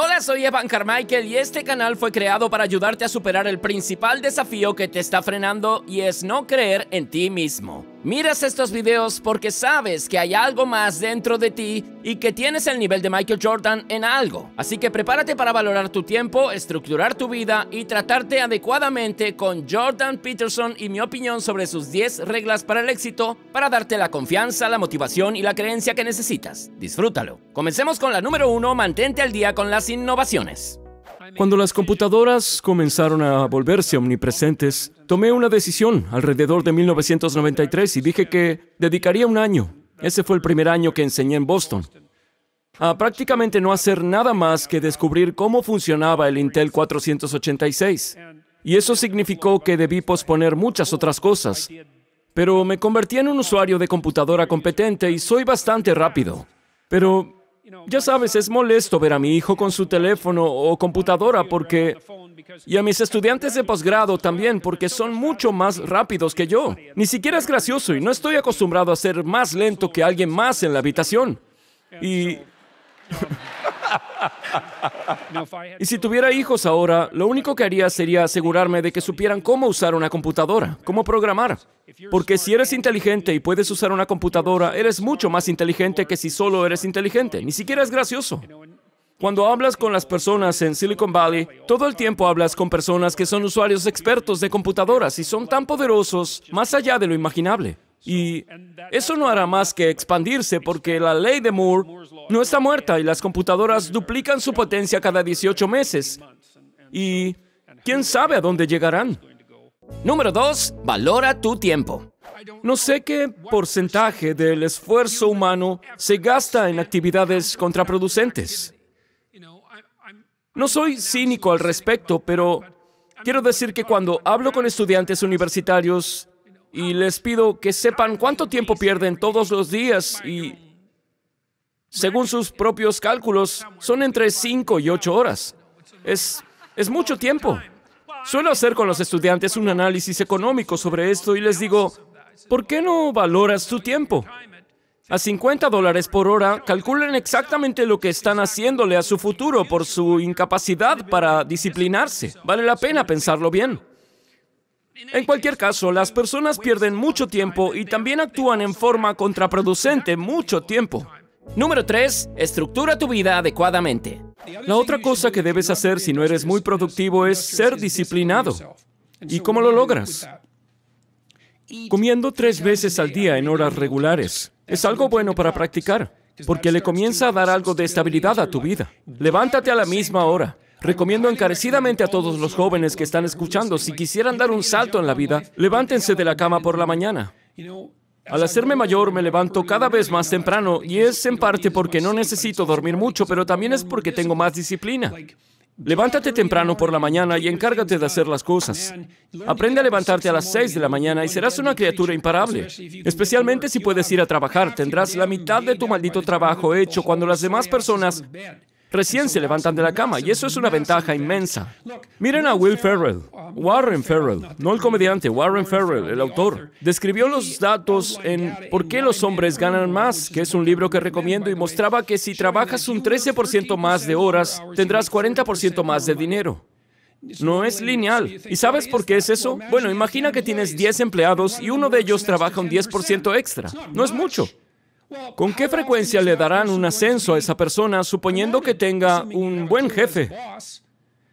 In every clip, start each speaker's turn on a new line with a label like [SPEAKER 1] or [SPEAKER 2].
[SPEAKER 1] Hola, soy Evan Carmichael y este canal fue creado para ayudarte a superar el principal desafío que te está frenando y es no creer en ti mismo. Miras estos videos porque sabes que hay algo más dentro de ti y que tienes el nivel de Michael Jordan en algo. Así que prepárate para valorar tu tiempo, estructurar tu vida y tratarte adecuadamente con Jordan Peterson y mi opinión sobre sus 10 reglas para el éxito para darte la confianza, la motivación y la creencia que necesitas. Disfrútalo. Comencemos con la número 1, mantente al día con las innovaciones. Cuando las computadoras comenzaron a volverse omnipresentes, tomé una decisión alrededor de 1993 y dije que dedicaría un año. Ese fue el primer año que enseñé en Boston a prácticamente no hacer nada más que descubrir cómo funcionaba el Intel 486. Y eso significó que debí posponer muchas otras cosas. Pero me convertí en un usuario de computadora competente y soy bastante rápido. Pero ya sabes, es molesto ver a mi hijo con su teléfono o computadora porque... Y a mis estudiantes de posgrado también porque son mucho más rápidos que yo. Ni siquiera es gracioso y no estoy acostumbrado a ser más lento que alguien más en la habitación. Y... Y si tuviera hijos ahora, lo único que haría sería asegurarme de que supieran cómo usar una computadora, cómo programar. Porque si eres inteligente y puedes usar una computadora, eres mucho más inteligente que si solo eres inteligente. Ni siquiera es gracioso. Cuando hablas con las personas en Silicon Valley, todo el tiempo hablas con personas que son usuarios expertos de computadoras y son tan poderosos, más allá de lo imaginable. Y eso no hará más que expandirse porque la ley de Moore no está muerta y las computadoras duplican su potencia cada 18 meses. Y quién sabe a dónde llegarán. Número 2. Valora tu tiempo. No sé qué porcentaje del esfuerzo humano se gasta en actividades contraproducentes. No soy cínico al respecto, pero quiero decir que cuando hablo con estudiantes universitarios y les pido que sepan cuánto tiempo pierden todos los días y, según sus propios cálculos, son entre 5 y 8 horas. Es, es mucho tiempo. Suelo hacer con los estudiantes un análisis económico sobre esto y les digo, ¿por qué no valoras tu tiempo? A 50 dólares por hora, calculen exactamente lo que están haciéndole a su futuro por su incapacidad para disciplinarse. Vale la pena pensarlo bien. En cualquier caso, las personas pierden mucho tiempo y también actúan en forma contraproducente mucho tiempo. Número 3. Estructura tu vida adecuadamente. La otra cosa que debes hacer si no eres muy productivo es ser disciplinado. ¿Y cómo lo logras? Comiendo tres veces al día en horas regulares. Es algo bueno para practicar, porque le comienza a dar algo de estabilidad a tu vida. Levántate a la misma hora. Recomiendo encarecidamente a todos los jóvenes que están escuchando, si quisieran dar un salto en la vida, levántense de la cama por la mañana. Al hacerme mayor me levanto cada vez más temprano y es en parte porque no necesito dormir mucho, pero también es porque tengo más disciplina. Levántate temprano por la mañana y encárgate de hacer las cosas. Aprende a levantarte a las 6 de la mañana y serás una criatura imparable. Especialmente si puedes ir a trabajar, tendrás la mitad de tu maldito trabajo hecho cuando las demás personas Recién se levantan de la cama y eso es una ventaja inmensa. Miren a Will Ferrell, Warren Ferrell, no el comediante, Warren Ferrell, el autor. Describió los datos en ¿Por qué los hombres ganan más? que es un libro que recomiendo y mostraba que si trabajas un 13% más de horas, tendrás 40% más de dinero. No es lineal. ¿Y sabes por qué es eso? Bueno, imagina que tienes 10 empleados y uno de ellos trabaja un 10% extra. No es mucho. ¿Con qué frecuencia le darán un ascenso a esa persona suponiendo que tenga un buen jefe?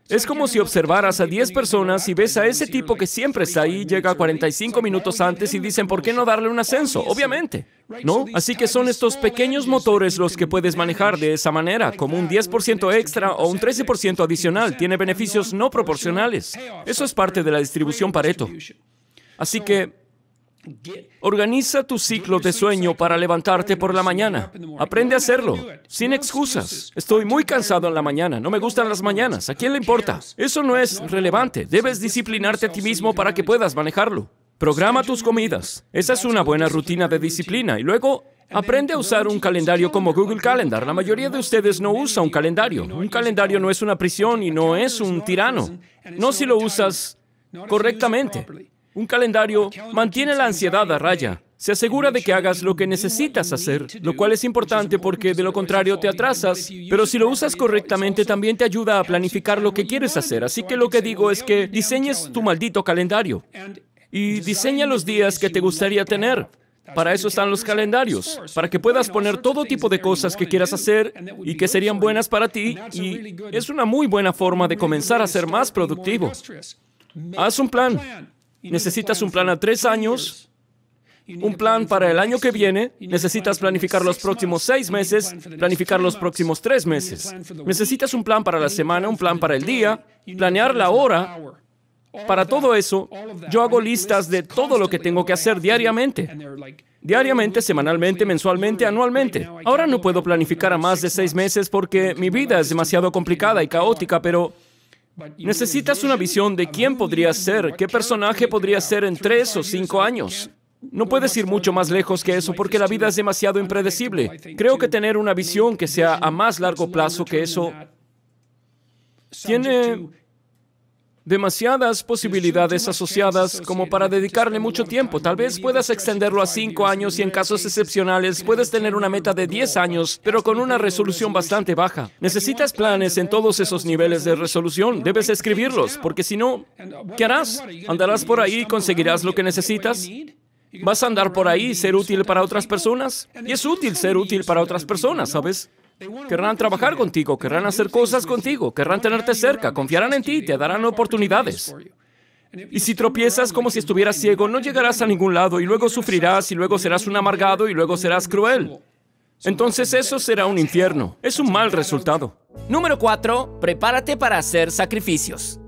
[SPEAKER 1] Es como si observaras a 10 personas y ves a ese tipo que siempre está ahí, llega 45 minutos antes y dicen, ¿por qué no darle un ascenso? Obviamente. ¿No? Así que son estos pequeños motores los que puedes manejar de esa manera, como un 10% extra o un 13% adicional. Tiene beneficios no proporcionales. Eso es parte de la distribución Pareto. Así que Organiza tu ciclo de sueño para levantarte por la mañana. Aprende a hacerlo, sin excusas. Estoy muy cansado en la mañana, no me gustan las mañanas, ¿a quién le importa? Eso no es relevante, debes disciplinarte a ti mismo para que puedas manejarlo. Programa tus comidas, esa es una buena rutina de disciplina y luego Aprende a usar un calendario como Google Calendar. La mayoría de ustedes no usa un calendario. Un calendario no es una prisión y no es un tirano. No si lo usas correctamente. Un calendario mantiene la ansiedad a raya. Se asegura de que hagas lo que necesitas hacer, lo cual es importante porque de lo contrario te atrasas, pero si lo usas correctamente también te ayuda a planificar lo que quieres hacer. Así que lo que digo es que diseñes tu maldito calendario y diseña los días que te gustaría tener. Para eso están los calendarios, para que puedas poner todo tipo de cosas que quieras hacer y que serían buenas para ti y es una muy buena forma de comenzar a ser más productivo. Haz un plan, necesitas un plan a tres años, un plan para el año que viene, necesitas planificar los próximos seis meses, planificar los próximos tres meses. Necesitas un plan para la semana, un plan para el día, planear la hora. Para todo eso, yo hago listas de todo lo que tengo que hacer diariamente. Diariamente, semanalmente, mensualmente, anualmente. Ahora no puedo planificar a más de seis meses porque mi vida es demasiado complicada y caótica, pero Necesitas una visión de quién podría ser, qué personaje podría ser en tres o cinco años. No puedes ir mucho más lejos que eso porque la vida es demasiado impredecible. Creo que tener una visión que sea a más largo plazo que eso tiene demasiadas posibilidades asociadas como para dedicarle mucho tiempo. Tal vez puedas extenderlo a cinco años y en casos excepcionales puedes tener una meta de diez años, pero con una resolución bastante baja. Necesitas planes en todos esos niveles de resolución. Debes escribirlos, porque si no, uh, ¿qué harás? ¿Andarás por ahí y conseguirás lo que necesitas? ¿Vas a andar por ahí y ser útil para otras personas? Y es útil ser útil para otras personas, ¿sabes? Querrán trabajar contigo, querrán hacer cosas contigo, querrán tenerte cerca, confiarán en ti, te darán oportunidades. Y si tropiezas como si estuvieras ciego, no llegarás a ningún lado y luego sufrirás y luego serás un amargado y luego serás cruel. Entonces eso será un infierno. Es un mal resultado. Número 4. Prepárate para hacer sacrificios.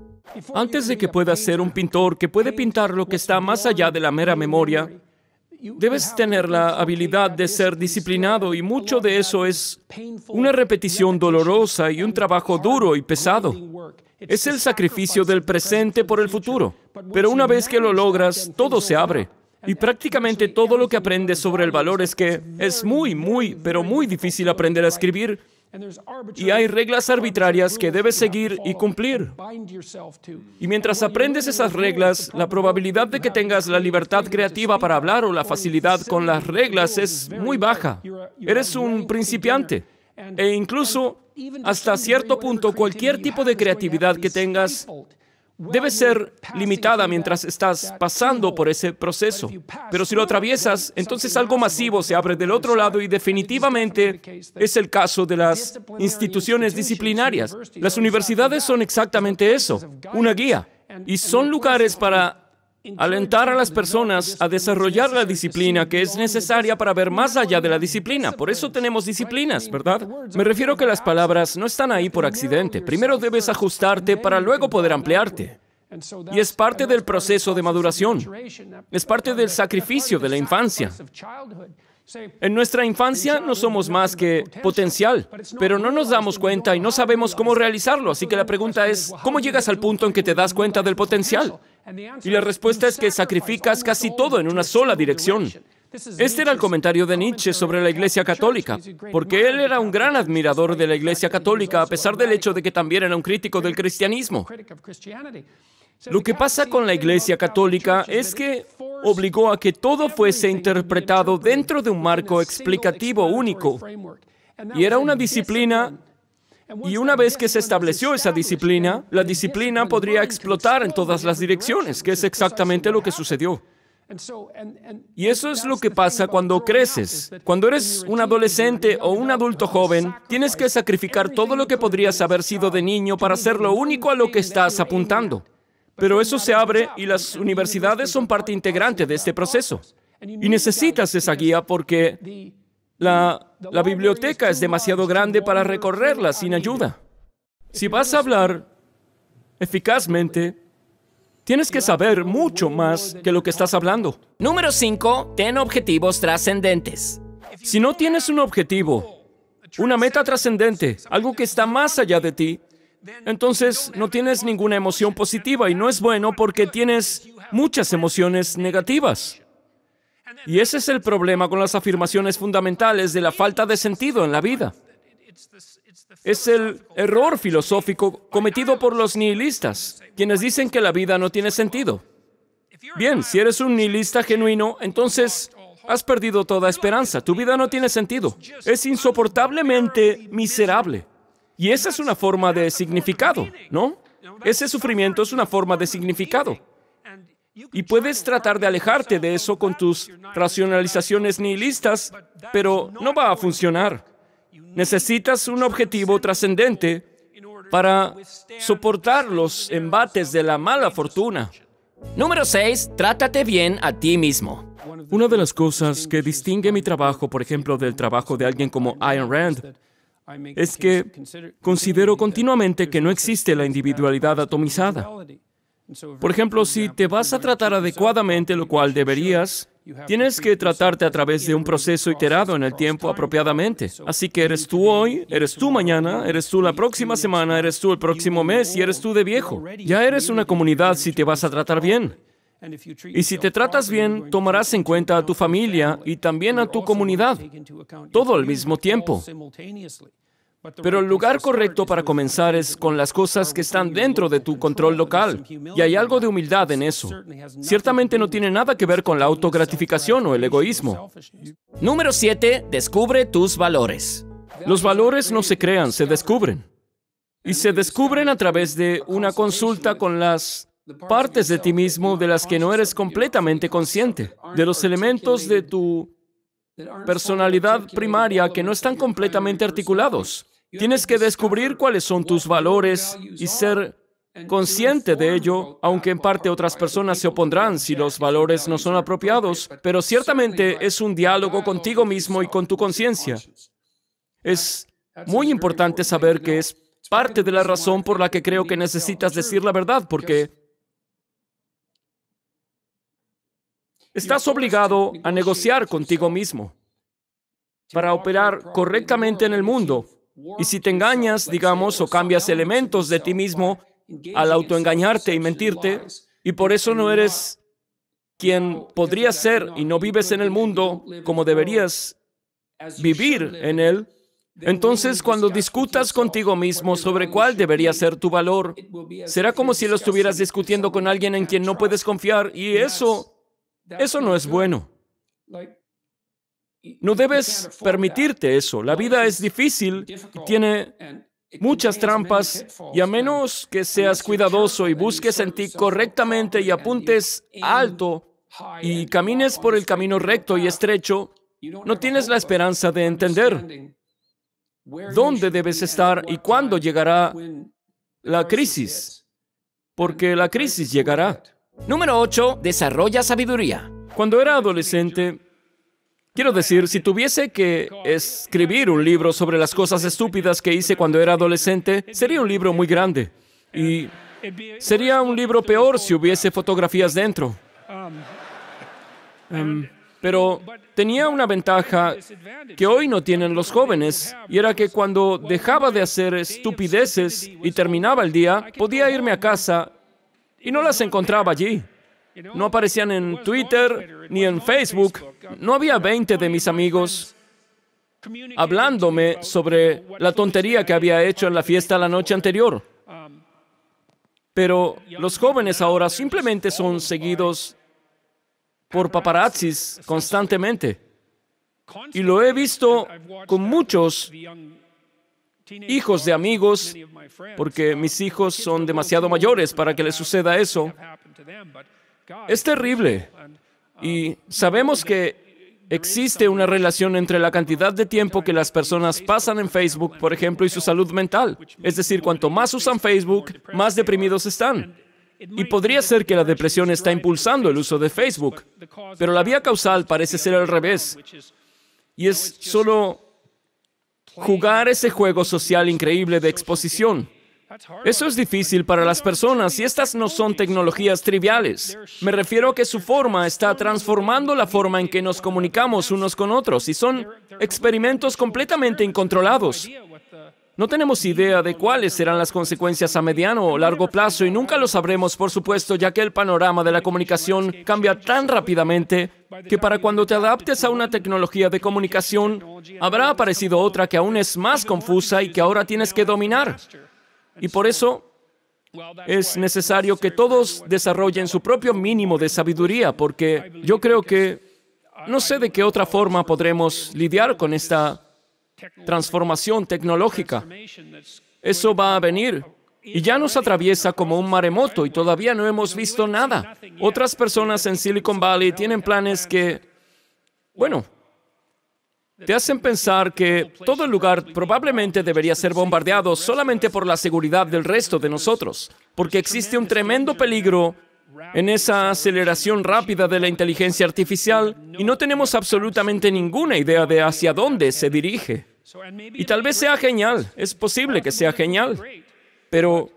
[SPEAKER 1] Antes de que puedas ser un pintor que puede pintar lo que está más allá de la mera memoria, Debes tener la habilidad de ser disciplinado y mucho de eso es una repetición dolorosa y un trabajo duro y pesado. Es el sacrificio del presente por el futuro. Pero una vez que lo logras, todo se abre. Y prácticamente todo lo que aprendes sobre el valor es que es muy, muy, pero muy difícil aprender a escribir y hay reglas arbitrarias que debes seguir y cumplir. Y mientras aprendes esas reglas, la probabilidad de que tengas la libertad creativa para hablar o la facilidad con las reglas es muy baja. Eres un principiante. E incluso, hasta cierto punto, cualquier tipo de creatividad que tengas debe ser limitada mientras estás pasando por ese proceso. Pero si lo atraviesas, entonces algo masivo se abre del otro lado y definitivamente es el caso de las instituciones disciplinarias. Las universidades son exactamente eso, una guía, y son lugares para Alentar a las personas a desarrollar la disciplina que es necesaria para ver más allá de la disciplina. Por eso tenemos disciplinas, ¿verdad? Me refiero que las palabras no están ahí por accidente. Primero debes ajustarte para luego poder ampliarte. Y es parte del proceso de maduración. Es parte del sacrificio de la infancia. En nuestra infancia no somos más que potencial, pero no nos damos cuenta y no sabemos cómo realizarlo. Así que la pregunta es, ¿cómo llegas al punto en que te das cuenta del potencial? Y la respuesta es que sacrificas casi todo en una sola dirección. Este era el comentario de Nietzsche sobre la Iglesia Católica, porque él era un gran admirador de la Iglesia Católica, a pesar del hecho de que también era un crítico del cristianismo. Lo que pasa con la Iglesia Católica es que obligó a que todo fuese interpretado dentro de un marco explicativo único. Y era una disciplina y una vez que se estableció esa disciplina, la disciplina podría explotar en todas las direcciones, que es exactamente lo que sucedió. Y eso es lo que pasa cuando creces. Cuando eres un adolescente o un adulto joven, tienes que sacrificar todo lo que podrías haber sido de niño para ser lo único a lo que estás apuntando. Pero eso se abre y las universidades son parte integrante de este proceso. Y necesitas esa guía porque la, biblioteca es demasiado grande para recorrerla sin ayuda. Si vas a hablar eficazmente, Tienes que saber mucho más que lo que estás hablando. Número 5. Ten objetivos trascendentes. Si no tienes un objetivo, una meta trascendente, algo que está más allá de ti, entonces no tienes ninguna emoción positiva y no es bueno porque tienes muchas emociones negativas. Y ese es el problema con las afirmaciones fundamentales de la falta de sentido en la vida. Es el error filosófico cometido por los nihilistas, quienes dicen que la vida no tiene sentido. Bien, si eres un nihilista genuino, entonces has perdido toda esperanza. Tu vida no tiene sentido. Es insoportablemente miserable. Y esa es una forma de significado, ¿no? Ese sufrimiento es una forma de significado. Y puedes tratar de alejarte de eso con tus racionalizaciones nihilistas, pero no va a funcionar. Necesitas un objetivo trascendente para soportar los embates de la mala fortuna. Número 6. Trátate bien a ti mismo. Una de las cosas que distingue mi trabajo, por ejemplo, del trabajo de alguien como Ayn Rand, es que considero continuamente que no existe la individualidad atomizada. Por ejemplo, si te vas a tratar adecuadamente, lo cual deberías, tienes que tratarte a través de un proceso iterado en el tiempo apropiadamente. Así que eres tú hoy, eres tú mañana, eres tú la próxima semana, eres tú el próximo mes y eres tú de viejo. Ya eres una comunidad si te vas a tratar bien. Y si te tratas bien, tomarás en cuenta a tu familia y también a tu comunidad, todo al mismo tiempo. Pero el lugar correcto para comenzar es con las cosas que están dentro de tu control local. Y hay algo de humildad en eso. Ciertamente no tiene nada que ver con la autogratificación o el egoísmo. Número 7. Descubre tus valores. Los valores no se crean, se descubren. Y se descubren a través de una consulta con las partes de ti mismo de las que no eres completamente consciente, de los elementos de tu personalidad primaria que no están completamente articulados. Tienes que descubrir cuáles son tus valores y ser consciente de ello, aunque en parte otras personas se opondrán si los valores no son apropiados, pero ciertamente es un diálogo contigo mismo y con tu conciencia. Es muy importante saber que es parte de la razón por la que creo que necesitas decir la verdad, porque Estás obligado a negociar contigo mismo para operar correctamente en el mundo. Y si te engañas, digamos, o cambias elementos de ti mismo al autoengañarte y mentirte, y por eso no eres quien podrías ser y no vives en el mundo como deberías vivir en él, entonces cuando discutas contigo mismo sobre cuál debería ser tu valor, será como si lo estuvieras discutiendo con alguien en quien no puedes confiar y eso eso no es bueno. No debes permitirte eso. La vida es difícil y tiene muchas trampas y a menos que seas cuidadoso y busques en ti correctamente y apuntes alto y camines por el camino recto y estrecho, no tienes la esperanza de entender dónde debes estar y cuándo llegará la crisis, porque la crisis llegará. Número 8. Desarrolla sabiduría. Cuando era adolescente, quiero decir, si tuviese que escribir un libro sobre las cosas estúpidas que hice cuando era adolescente, sería un libro muy grande. Y sería un libro peor si hubiese fotografías dentro. Em, pero tenía una ventaja que hoy no tienen los jóvenes, y era que cuando dejaba de hacer estupideces y terminaba el día, podía irme a casa y no las encontraba allí. No aparecían en Twitter ni en Facebook. No había 20 de mis amigos hablándome sobre la tontería que había hecho en la fiesta la noche anterior. Pero los jóvenes ahora simplemente son seguidos por paparazzis constantemente. Y lo he visto con muchos hijos de amigos, porque mis hijos son demasiado mayores para que les suceda eso. Es terrible. Y sabemos que existe una relación entre la cantidad de tiempo que las personas pasan en Facebook, por ejemplo, y su salud mental. Es decir, cuanto más usan Facebook, más deprimidos están. Y podría ser que la depresión está impulsando el uso de Facebook, pero la vía causal parece ser al revés. Y es solo jugar ese juego social increíble de exposición. Eso es difícil para las personas y estas no son tecnologías triviales. Me refiero a que su forma está transformando la forma en que nos comunicamos unos con otros y son experimentos completamente incontrolados. No tenemos idea de cuáles serán las consecuencias a mediano o largo plazo y nunca lo sabremos, por supuesto, ya que el panorama de la comunicación cambia tan rápidamente que para cuando te adaptes a una tecnología de comunicación, habrá aparecido otra que aún es más confusa y que ahora tienes que dominar. Y por eso es necesario que todos desarrollen su propio mínimo de sabiduría, porque yo creo que no sé de qué otra forma podremos lidiar con esta transformación tecnológica. Eso va a venir. Y ya nos atraviesa como un maremoto y todavía no hemos visto nada. Otras personas en Silicon Valley tienen planes que, bueno, te hacen pensar que todo el lugar probablemente debería ser bombardeado solamente por la seguridad del resto de nosotros, porque existe un tremendo peligro en esa aceleración rápida de la inteligencia artificial y no tenemos absolutamente ninguna idea de hacia dónde se dirige. Y tal vez sea genial, es posible que sea genial, pero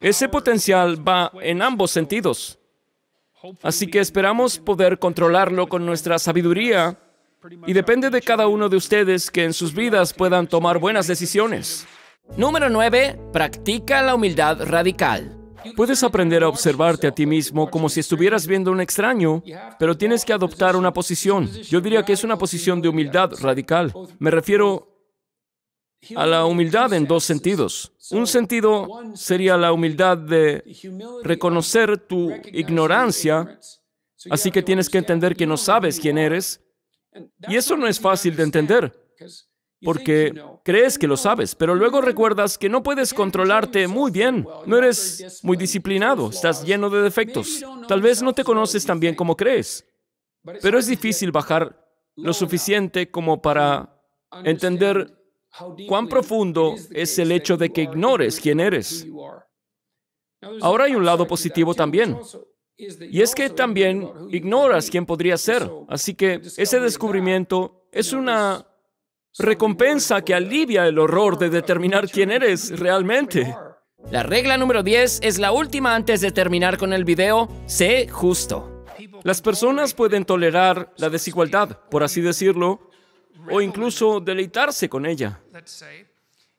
[SPEAKER 1] ese potencial va en ambos sentidos. Así que esperamos poder controlarlo con nuestra sabiduría y depende de cada uno de ustedes que en sus vidas puedan tomar buenas decisiones. Número 9. Practica la humildad radical. Puedes aprender a observarte a ti mismo como si estuvieras viendo a un extraño, pero tienes que adoptar una posición. Yo diría que es una posición de humildad radical. Me refiero a la humildad en dos sentidos. Un sentido sería la humildad de reconocer tu ignorancia, así que tienes que entender que no sabes quién eres. Y eso no es fácil de entender, porque crees que lo sabes, pero luego recuerdas que no puedes controlarte muy bien, no eres muy disciplinado, estás lleno de defectos, tal vez no te conoces tan bien como crees, pero es difícil bajar lo suficiente como para entender cuán profundo es el hecho de que ignores quién eres. Ahora hay un lado positivo también. Y es que también ignoras quién podría ser. Así que ese descubrimiento es una recompensa que alivia el horror de determinar quién eres realmente. La regla número 10 es la última antes de terminar con el video, sé justo. Las personas pueden tolerar la desigualdad, por así decirlo, o incluso deleitarse con ella.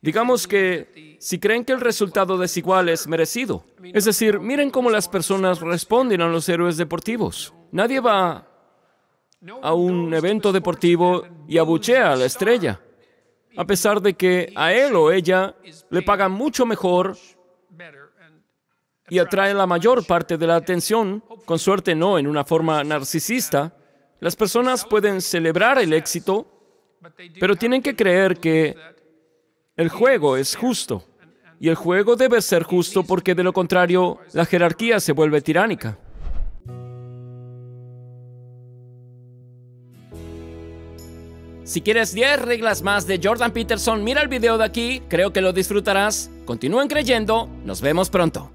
[SPEAKER 1] Digamos que si creen que el resultado desigual es merecido. Es decir, miren cómo las personas responden a los héroes deportivos. Nadie va a un evento deportivo y abuchea a la estrella, a pesar de que a él o ella le pagan mucho mejor y atrae la mayor parte de la atención, con suerte no en una forma narcisista, las personas pueden celebrar el éxito, pero tienen que creer que el juego es justo. Y el juego debe ser justo porque de lo contrario la jerarquía se vuelve tiránica. Si quieres 10 reglas más de Jordan Peterson, mira el video de aquí, creo que lo disfrutarás. Continúen creyendo, nos vemos pronto.